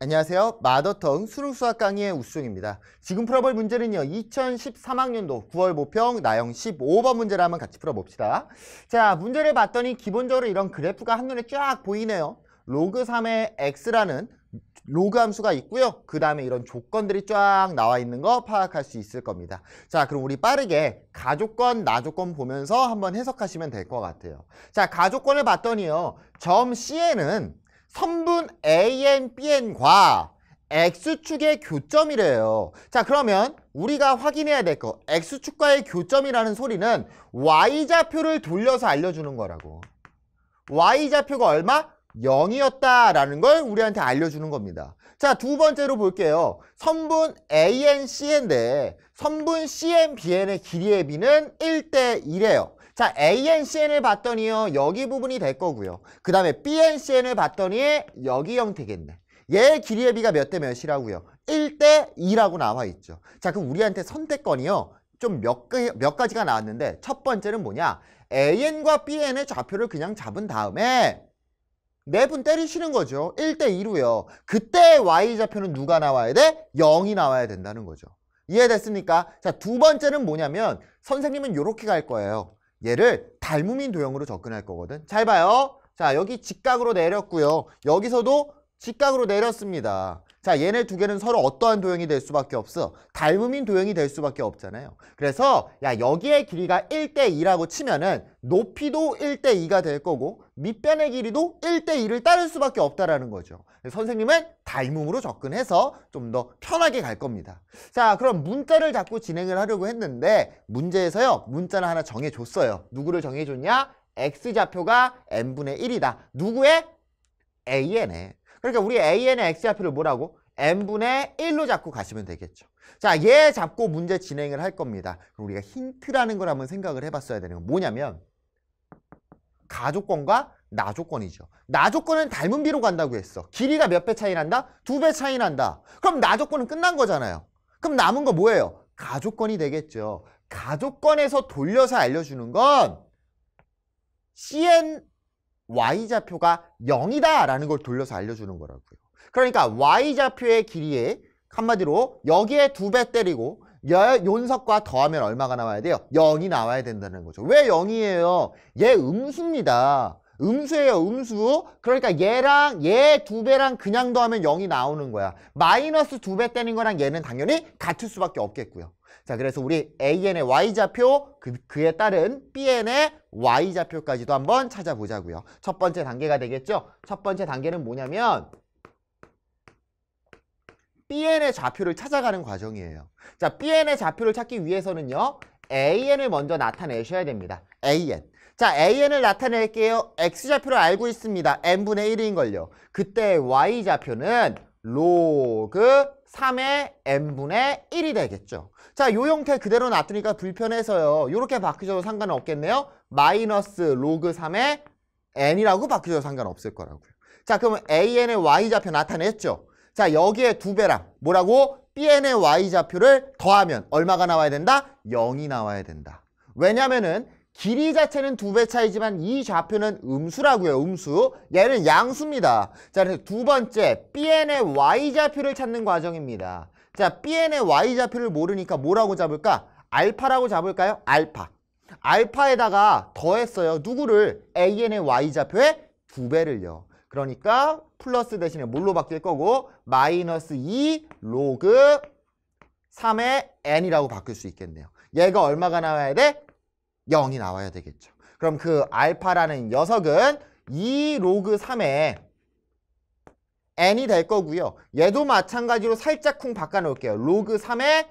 안녕하세요. 마더텅 수능 수학 강의의 우수종입니다. 지금 풀어볼 문제는요. 2013학년도 9월 모평 나영 15번 문제를 한번 같이 풀어봅시다. 자, 문제를 봤더니 기본적으로 이런 그래프가 한눈에 쫙 보이네요. 로그 3의 x라는 로그 함수가 있고요. 그 다음에 이런 조건들이 쫙 나와 있는 거 파악할 수 있을 겁니다. 자, 그럼 우리 빠르게 가조건, 나조건 보면서 한번 해석하시면 될 것 같아요. 자, 가조건을 봤더니요. 점 C에는 선분 AN, BN과 X축의 교점이래요. 자 그러면 우리가 확인해야 될 거 X축과의 교점이라는 소리는 Y좌표를 돌려서 알려주는 거라고. Y좌표가 얼마? 0이었다라는 걸 우리한테 알려주는 겁니다. 자, 두 번째로 볼게요. 선분 ANCN데 선분 CNBN의 길이의 비는 1대 1이에요. 자, ANCN을 봤더니요. 여기 부분이 될 거고요. 그 다음에 BNCN을 봤더니 여기 형태겠네. 얘 길이의 비가 몇 대 몇이라고요? 1대 2라고 나와 있죠. 자, 그럼 우리한테 선택권이요. 좀몇 몇 가지가 나왔는데 첫 번째는 뭐냐? AN과 BN의 좌표를 그냥 잡은 다음에 네분 때리시는 거죠. 1대2로요. 그때 Y좌표는 누가 나와야 돼? 0이 나와야 된다는 거죠. 이해됐습니까? 자, 두 번째는 뭐냐면 선생님은 이렇게 갈 거예요. 얘를 닮음인 도형으로 접근할 거거든. 잘 봐요. 자, 여기 직각으로 내렸고요. 여기서도 직각으로 내렸습니다. 자 얘네 두 개는 서로 어떠한 도형이 될 수밖에 없어? 닮음인 도형이 될 수밖에 없잖아요. 그래서 야여기에 길이가 1대2라고 치면은 높이도 1대2가 될 거고 밑변의 길이도 1대2를 따를 수밖에 없다라는 거죠. 선생님은 닮음으로 접근해서 좀 더 편하게 갈 겁니다. 자 그럼 문자를 자꾸 진행을 하려고 했는데 문제에서요 문자를 하나 정해줬어요. 누구를 정해줬냐? x좌표가 n분의 1이다. 누구의? a n 에 그러니까 우리 a의 x좌표를 뭐라고? n분의 1로 잡고 가시면 되겠죠. 자, 얘 잡고 문제 진행을 할 겁니다. 그럼 우리가 힌트라는 걸 한번 생각을 해봤어야 되는 건 뭐냐면 가조건과 나조건이죠. 나조건은 닮은 비로 간다고 했어. 길이가 몇 배 차이 난다? 두 배 차이 난다. 그럼 나조건은 끝난 거잖아요. 그럼 남은 거 뭐예요? 가조건이 되겠죠. 가조건에서 돌려서 알려주는 건 CN y좌표가 0이다 라는 걸 돌려서 알려주는 거라고요. 그러니까 y좌표의 길이에 한마디로 여기에 두 배 때리고 여, 윤석과 더하면 얼마가 나와야 돼요? 0이 나와야 된다는 거죠. 왜 0이에요? 얘 음수입니다. 음수예요 음수 그러니까 얘랑 얘 두 배랑 그냥 더하면 0이 나오는 거야 마이너스 두 배 때린 거랑 얘는 당연히 같을 수밖에 없겠고요 자, 그래서 우리 AN의 Y좌표, 그, 그에 따른 BN의 Y좌표까지도 한번 찾아보자고요. 첫 번째 단계가 되겠죠? 첫 번째 단계는 뭐냐면 BN의 좌표를 찾아가는 과정이에요. 자, BN의 좌표를 찾기 위해서는요. AN을 먼저 나타내셔야 됩니다. AN. 자, AN을 나타낼게요. X좌표를 알고 있습니다. N분의 1인걸요. 그때 Y좌표는 로그 3의 n분의 1이 되겠죠. 자, 요 형태 그대로 놔두니까 불편해서요. 이렇게 바뀌셔도 상관은 없겠네요. 마이너스 로그 3의 n이라고 바뀌셔도 상관없을 거라고요. 자, 그러면 an의 y좌표 나타냈죠. 자, 여기에 두 배랑 뭐라고? bn의 y좌표를 더하면 얼마가 나와야 된다? 0이 나와야 된다. 왜냐면은 길이 자체는 두 배 차이지만 이 좌표는 음수라고요. 음수. 얘는 양수입니다. 자, 그래서 두 번째 bn의 y좌표를 찾는 과정입니다. 자, bn의 y좌표를 모르니까 뭐라고 잡을까? 알파라고 잡을까요? 알파. 알파에다가 더했어요. 누구를? an의 y 좌표에두 배를요. 그러니까 플러스 대신에 뭘로 바뀔 거고 마이너스 2 로그 3의 n이라고 바뀔 수 있겠네요. 얘가 얼마가 나와야 돼? 0이 나와야 되겠죠. 그럼 그 알파라는 녀석은 2 로그 3에 n이 될 거고요. 얘도 마찬가지로 살짝 쿵 바꿔놓을게요. 로그 3에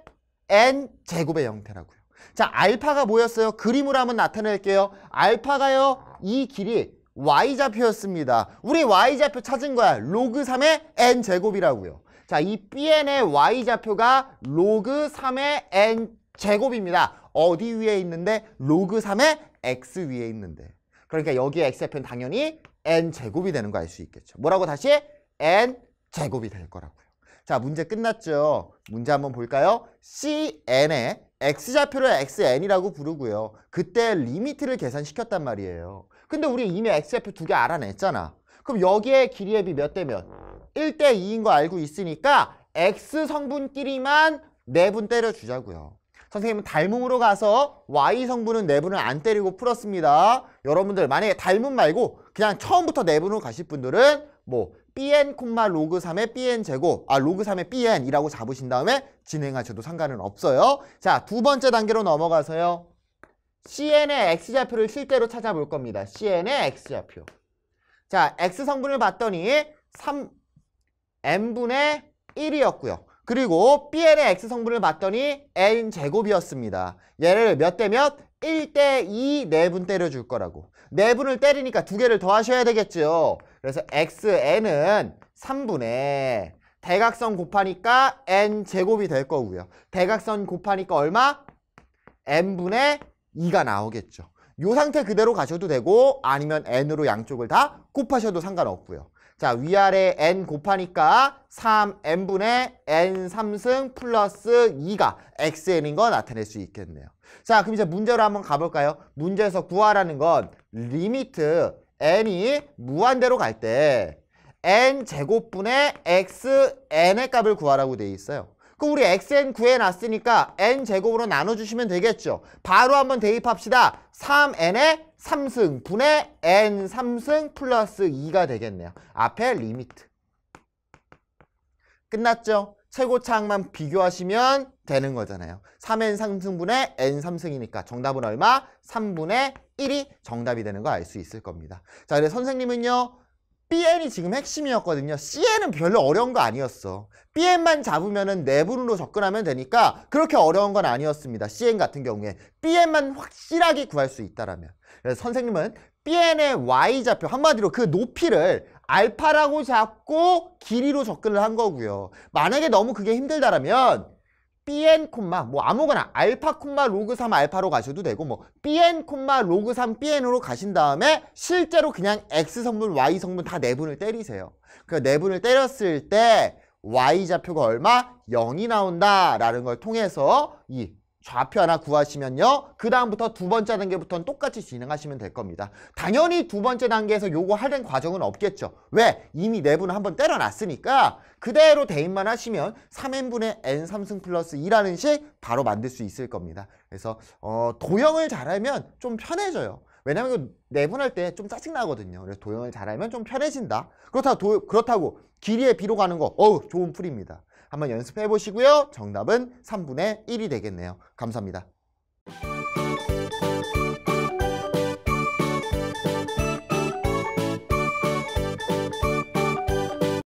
n 제곱의 형태라고요. 자, 알파가 뭐였어요? 그림으로 한번 나타낼게요. 알파가요, 이 길이 y좌표였습니다. 우리 y좌표 찾은 거야. 로그 3에 n제곱이라고요. 자, 이 bn의 y좌표가 로그 3에 n 제곱입니다. 어디 위에 있는데? 로그 3의 x 위에 있는데. 그러니까 여기에 x의 표는 당연히 n제곱이 되는 거 알 수 있겠죠. 뭐라고 다시? n제곱이 될 거라고요. 자, 문제 끝났죠? 문제 한번 볼까요? cn의 x좌표를 xn이라고 부르고요. 그때 리미트를 계산시켰단 말이에요. 근데 우리 이미 x좌표 두 개 알아냈잖아. 그럼 여기에 길이의 비 몇대 몇? 1대 2인 거 알고 있으니까 x 성분끼리만 4분 때려주자고요. 선생님은 닮음으로 가서 Y 성분은 내분을 안 때리고 풀었습니다. 여러분들 만약에 닮음 말고 그냥 처음부터 내분으로 가실 분들은 뭐 bn, 로그 3의 bn 제곱, 아 로그 3의 bn이라고 잡으신 다음에 진행하셔도 상관은 없어요. 자, 두 번째 단계로 넘어가서요. cn의 x좌표를 실제로 찾아볼 겁니다. cn의 x좌표. 자, x성분을 봤더니 3, n분의 1이었고요. 그리고 Bn의 X 성분을 봤더니 N 제곱이었습니다. 얘를 몇 대 몇? 1대 2 4분 때려줄 거라고. 4분을 때리니까 두 개를 더 하셔야 되겠죠. 그래서 xn은 3분의 대각선 곱하니까 n 제곱이 될 거고요. 대각선 곱하니까 얼마? n분의 2가 나오겠죠. 요 상태 그대로 가셔도 되고 아니면 n으로 양쪽을 다 곱하셔도 상관없고요. 자 위아래 n 곱하니까 3n분의 n3승 플러스 2가 xn인 거 나타낼 수 있겠네요. 자 그럼 이제 문제로 한번 가볼까요? 문제에서 구하라는 건 리미트 n이 무한대로 갈 때 n제곱분의 xn의 값을 구하라고 돼 있어요. 그럼 우리 xn 구해놨으니까 n제곱으로 나눠주시면 되겠죠. 바로 한번 대입합시다. 3n의 3승 분의 n 3승 플러스 2가 되겠네요. 앞에 리미트. 끝났죠? 최고차항만 비교하시면 되는 거잖아요. 3n 3승분의 n 3승이니까 정답은 얼마? 3분의 1이 정답이 되는 거 알 수 있을 겁니다. 자, 그래서 선생님은요. BN이 지금 핵심이었거든요. CN은 별로 어려운 거 아니었어. BN만 잡으면 내분으로 네 접근하면 되니까 그렇게 어려운 건 아니었습니다. CN 같은 경우에 BN만 확실하게 구할 수 있다라면. 그래서 선생님은 BN의 Y좌표 한마디로 그 높이를 알파라고 잡고 길이로 접근을 한 거고요. 만약에 너무 그게 힘들다라면 bn 콤마 뭐 아무거나 알파 콤마 로그 3 알파로 가셔도 되고 뭐 bn 콤마 로그 3 bn으로 가신 다음에 실제로 그냥 x 성분 y 성분 다 내분을 네 때리세요. 그 그러니까 내분을 네 때렸을 때 y 좌표가 얼마? 0이 나온다라는 걸 통해서 이 좌표 하나 구하시면요. 그 다음부터 두 번째 단계부터는 똑같이 진행하시면 될 겁니다. 당연히 두 번째 단계에서 요거 할인 과정은 없겠죠. 왜? 이미 내분을 네 한번 때려놨으니까 그대로 대입만 하시면 3n분의 n3승 플러스 2라는 식 바로 만들 수 있을 겁니다. 그래서 어, 도형을 잘하면 좀 편해져요. 왜냐하면 내분할 네 때좀 짜증나거든요. 그래서 도형을 잘하면 좀 편해진다. 그렇다고, 도, 그렇다고 길이에 비로 가는 거 어우 좋은 풀입니다. 한번 연습해 보시고요. 정답은 3분의 1이 되겠네요. 감사합니다.